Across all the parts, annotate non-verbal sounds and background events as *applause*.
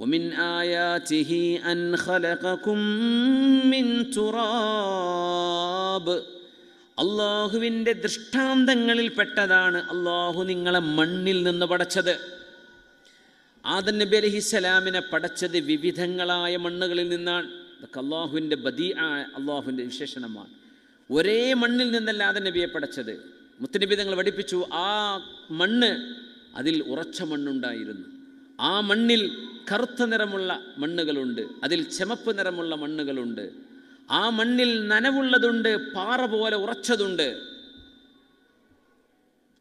ومن آياته أن خلقكم من تراب അള്ളാഹുവിൻ്റെ ദൃഷ്ടാന്തങ്ങളിൽപ്പെട്ടതാണ് അള്ളാഹു നിങ്ങളെ മണ്ണിൽ നിന്ന് പടച്ചത് ആദൻ നബി അലഹിസ്സലാമിനെ പടച്ചത് വിവിധങ്ങളായ മണ്ണുകളിൽ നിന്നാണ് ഇതൊക്കെ അള്ളാഹുവിൻ്റെ ബദീ അള്ളാഹുവിൻ്റെ വിശേഷണമാണ് ഒരേ മണ്ണിൽ നിന്നല്ല ആദൻ നബിയെ പടച്ചത് മുത്തനബി തങ്ങൾ പഠിപ്പിച്ചു ആ മണ്ണ് അതിൽ ഉറച്ച മണ്ണുണ്ടായിരുന്നു ആ മണ്ണിൽ കറുത്ത നിറമുള്ള മണ്ണുകളുണ്ട് അതിൽ ചെമപ്പ് നിറമുള്ള മണ്ണുകളുണ്ട് ആ മണ്ണിൽ നനവുള്ളതുണ്ട് പാറ പോലെ ഉറച്ചതുണ്ട്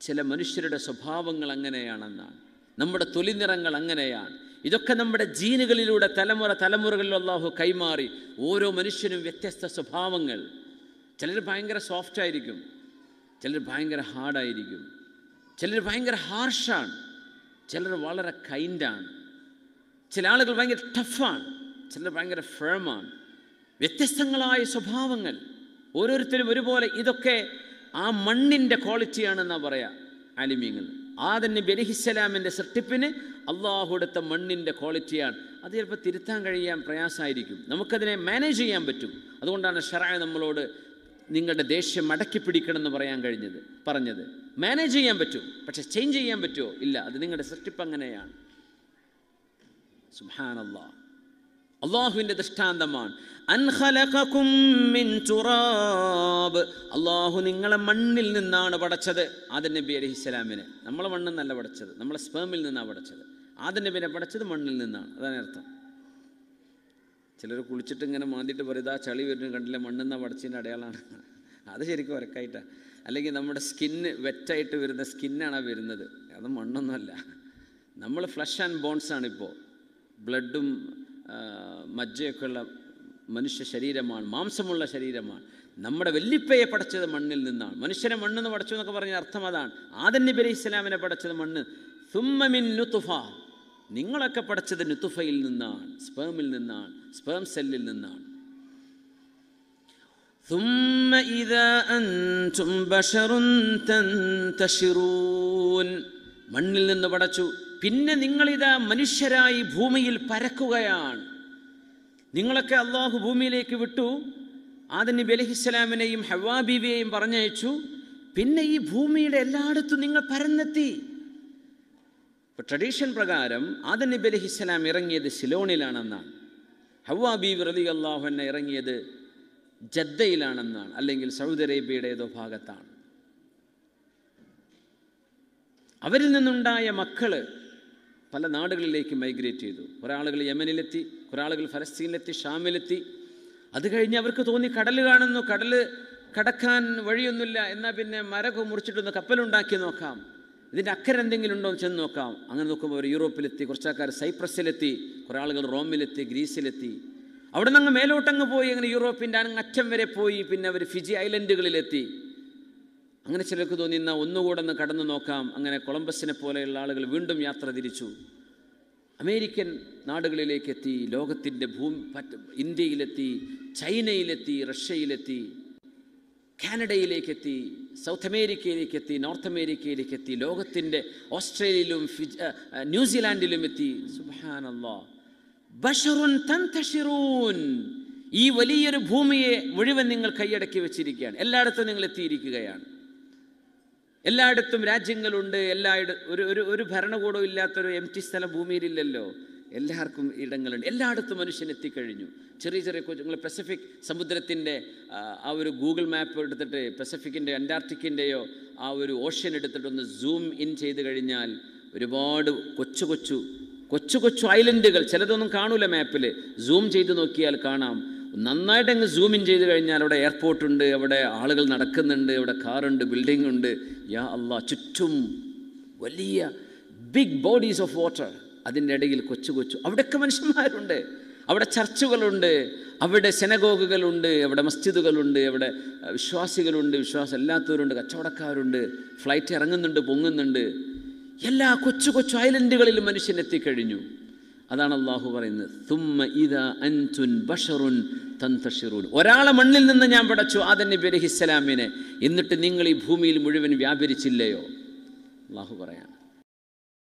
ചില മനുഷ്യരുടെ സ്വഭാവങ്ങൾ അങ്ങനെയാണെന്നാണ് നമ്മുടെ തൊലി നിറങ്ങൾ അങ്ങനെയാണ് ഇതൊക്കെ നമ്മുടെ ജീനുകളിലൂടെ തലമുറ തലമുറകളിൽ അള്ളാഹു കൈമാറി ഓരോ മനുഷ്യനും വ്യത്യസ്ത സ്വഭാവങ്ങൾ ചിലർ ഭയങ്കര സോഫ്റ്റ് ആയിരിക്കും ചിലർ ഭയങ്കര ഹാർഡായിരിക്കും ചിലർ ഭയങ്കര ഹാർഷാണ് ചിലർ വളരെ കൈൻഡാണ് ചില ആളുകൾ ഭയങ്കര ടഫാണ് ചിലർ ഭയങ്കര ഫേമാണ് വ്യത്യസ്തങ്ങളായ സ്വഭാവങ്ങൾ ഓരോരുത്തരും ഒരുപോലെ ഇതൊക്കെ ആ മണ്ണിൻ്റെ ക്വാളിറ്റിയാണെന്നാണ് പറയാം ആലിമ്യങ്ങൾ ആ തന്നെ അലിഹിസ്സലാമിൻ്റെ സൃഷ്ടിപ്പിന് അള്ളാഹു എടുത്ത മണ്ണിൻ്റെ ക്വാളിറ്റിയാണ് അത് ചിലപ്പോൾ തിരുത്താൻ കഴിയാൻ പ്രയാസമായിരിക്കും നമുക്കതിനെ മാനേജ് ചെയ്യാൻ പറ്റും അതുകൊണ്ടാണ് ഷറായ നമ്മളോട് നിങ്ങളുടെ ദേഷ്യം അടക്കി പിടിക്കണമെന്ന് പറയാൻ കഴിഞ്ഞത് പറഞ്ഞത് മാനേജ് ചെയ്യാൻ പറ്റും പക്ഷേ ചേഞ്ച് ചെയ്യാൻ പറ്റുമോ ഇല്ല അത് നിങ്ങളുടെ സൃഷ്ടിപ്പ് അങ്ങനെയാണ് സുഹാനല്ലാ അള്ളാഹുവിൻ്റെ ദൃഷ്ടാന്തമാണ് അള്ളാഹു നിങ്ങളെ മണ്ണിൽ നിന്നാണ് പടച്ചത് ആദം നബി അലഹി ഇസ്ലാമിന് നമ്മളെ മണ്ണിൽ നിന്നല്ല പടച്ചത് നമ്മളെ സ്പേമിൽ നിന്നാണ് പടച്ചത് ആദം നബിനെ പടച്ചത് മണ്ണിൽ നിന്നാണ് അതാണ് അർത്ഥം ചിലർ കുളിച്ചിട്ട് ഇങ്ങനെ മാന്തിയിട്ട് ആ ചളി വരുന്നു കണ്ടില്ല മണ്ണിൽ നിന്നാണ് പടച്ചതിൻ്റെ അടയാളാണ് *laughs* അത് ശരിക്കും ഉറക്കായിട്ടാണ് അല്ലെങ്കിൽ നമ്മുടെ സ്കിന്ന് വെറ്റായിട്ട് വരുന്ന സ്കിന്നാണ് വരുന്നത് അത് മണ്ണൊന്നുമല്ല നമ്മൾ ഫ്ലഷ് ആൻഡ് ആണ് ഇപ്പോൾ ബ്ലഡും മജ്ജയൊക്കെയുള്ള മനുഷ്യ ശരീരമാണ് മാംസമുള്ള ശരീരമാണ് നമ്മുടെ വെല്ലിപ്പയെ പടച്ചത് മണ്ണിൽ നിന്നാണ് മനുഷ്യനെ മണ്ണെന്ന് പടച്ചു എന്നൊക്കെ പറഞ്ഞ അർത്ഥം അതാണ് ആദന്യ ബലി ഇസ്ലാമിനെ പടച്ചത് മണ്ണ് സുമ്മമിൻ നുത്തുഫ നിങ്ങളൊക്കെ പടച്ചത് നുത്തുഫയിൽ നിന്നാണ് സ്പേമിൽ നിന്നാണ് സ്പേം സെല്ലിൽ നിന്നാണ് മണ്ണിൽ നിന്ന് പടച്ചു പിന്നെ നിങ്ങളിതാ മനുഷ്യരായി ഭൂമിയിൽ പരക്കുകയാണ് നിങ്ങളൊക്കെ അള്ളാഹു ഭൂമിയിലേക്ക് വിട്ടു ആദനബി അലഹിസ്സലാമിനെയും ഹവാ ബീവിയെയും പറഞ്ഞയച്ചു പിന്നെ ഈ ഭൂമിയുടെ എല്ലായിടത്തും നിങ്ങൾ പരന്നെത്തി ഇപ്പൊ ട്രഡീഷൻ പ്രകാരം ആദനബി അലഹിസ്സലാം ഇറങ്ങിയത് സിലോണിലാണെന്നാണ് ഹവാ റലി അള്ളാഹു എന്നെ ഇറങ്ങിയത് ജദ്ദയിലാണെന്നാണ് അല്ലെങ്കിൽ സൗദി അറേബ്യയുടെ ഏതോ ഭാഗത്താണ് അവരിൽ നിന്നുണ്ടായ മക്കള് പല നാടുകളിലേക്ക് മൈഗ്രേറ്റ് ചെയ്തു ഒരാളുകൾ യമനിലെത്തി ഒരാളുകൾ ഫലസ്തീനിലെത്തി ഷാമിലെത്തി അത് കഴിഞ്ഞ് അവർക്ക് തോന്നി കടൽ കാണുന്നു കടൽ കടക്കാൻ വഴിയൊന്നുമില്ല എന്നാൽ പിന്നെ മരക്ക് മുറിച്ചിട്ടൊന്ന് കപ്പലുണ്ടാക്കി നോക്കാം ഇതിൻ്റെ അക്കരെ എന്തെങ്കിലും ഉണ്ടോ എന്ന് ചെന്ന് നോക്കാം അങ്ങനെ നോക്കുമ്പോൾ അവർ യൂറോപ്പിലെത്തി കുറച്ച് ആൾക്കാർ സൈപ്രസിലെത്തി കുറേ ആളുകൾ റോമിലെത്തി ഗ്രീസിലെത്തി അവിടെ നിന്ന് അങ്ങ് മേലോട്ടങ്ങ് പോയി അങ്ങനെ യൂറോപ്പിൻ്റെ അങ്ങ് അറ്റം വരെ പോയി പിന്നെ അവർ ഫിജി ഐലൻഡുകളിലെത്തി അങ്ങനെ ചിലർക്ക് തോന്നി എന്നാൽ ഒന്നുകൂടെ ഒന്ന് കടന്നു നോക്കാം അങ്ങനെ കൊളംബസിനെ പോലെയുള്ള ആളുകൾ വീണ്ടും യാത്ര തിരിച്ചു അമേരിക്കൻ നാടുകളിലേക്കെത്തി ലോകത്തിൻ്റെ ഭൂമി ഇന്ത്യയിലെത്തി ചൈനയിലെത്തി റഷ്യയിലെത്തി കാനഡയിലേക്കെത്തി സൗത്ത് അമേരിക്കയിലേക്കെത്തി നോർത്ത് അമേരിക്കയിലേക്കെത്തി ലോകത്തിൻ്റെ ഓസ്ട്രേലിയയിലും ഫിജ ന്യൂസിലാൻഡിലും എത്തി സുബാനല്ലോ ബഷറുൻ തൻതഷിറൂൻ ഈ വലിയൊരു ഭൂമിയെ മുഴുവൻ നിങ്ങൾ കൈയടക്കി വെച്ചിരിക്കുകയാണ് എല്ലായിടത്തും നിങ്ങൾ എത്തിയിരിക്കുകയാണ് എല്ലായിടത്തും രാജ്യങ്ങളുണ്ട് എല്ലായിട ഒരു ഒരു ഒരു ഭരണകൂടവും ഇല്ലാത്തൊരു എം ടി സ്ഥലം ഭൂമിയിലില്ലല്ലോ എല്ലാവർക്കും ഇടങ്ങളുണ്ട് എല്ലായിടത്തും മനുഷ്യൻ എത്തിക്കഴിഞ്ഞു ചെറിയ ചെറിയ കൊച്ചുങ്ങൾ പെസഫിക് സമുദ്രത്തിൻ്റെ ആ ഒരു ഗൂഗിൾ മാപ്പ് എടുത്തിട്ട് പെസഫിക്കിൻ്റെ അന്റാർട്ടിക്കിൻ്റെയോ ആ ഒരു ഓഷ്യൻ എടുത്തിട്ട് ഒന്ന് സൂം ഇൻ ചെയ്ത് കഴിഞ്ഞാൽ ഒരുപാട് കൊച്ചു കൊച്ചു കൊച്ചു കൊച്ചു ഐലൻഡുകൾ ചിലതൊന്നും കാണൂല മാപ്പിൽ സൂം ചെയ്ത് നോക്കിയാൽ കാണാം നന്നായിട്ട് അങ്ങ് സൂം ഇൻ ചെയ്ത് കഴിഞ്ഞാൽ അവിടെ എയർപോർട്ടുണ്ട് അവിടെ ആളുകൾ നടക്കുന്നുണ്ട് അവിടെ കാറുണ്ട് ബിൽഡിംഗ് ഉണ്ട് യാ അല്ല ചുറ്റും വലിയ ബിഗ് ബോഡീസ് ഓഫ് വാട്ടർ അതിൻ്റെ ഇടയിൽ കൊച്ചു കൊച്ചു അവിടെയൊക്കെ മനുഷ്യന്മാരുണ്ട് അവിടെ ചർച്ചുകളുണ്ട് അവിടെ സെനഗോഗുകളുണ്ട് അവിടെ മസ്ജിദുകളുണ്ട് അവിടെ വിശ്വാസികളുണ്ട് വിശ്വാസം ഇല്ലാത്തവരുണ്ട് കച്ചവടക്കാരുണ്ട് ഫ്ലൈറ്റ് ഇറങ്ങുന്നുണ്ട് പൊങ്ങുന്നുണ്ട് എല്ലാ കൊച്ചു കൊച്ചു ഐലൻഡുകളിലും മനുഷ്യൻ എത്തിക്കഴിഞ്ഞു അതാണ് അള്ളാഹു പറയുന്നത് ഇത അൻതുൻ ബഷറുൻ തന്തഷിറൂൻ ഒരാളെ മണ്ണിൽ നിന്ന് ഞാൻ പടച്ചു ആദൻ നബി അലഹിസ്സലാമിനെ എന്നിട്ട് നിങ്ങൾ ഈ ഭൂമിയിൽ മുഴുവൻ വ്യാപരിച്ചില്ലയോ അള്ളാഹു പറയാണ്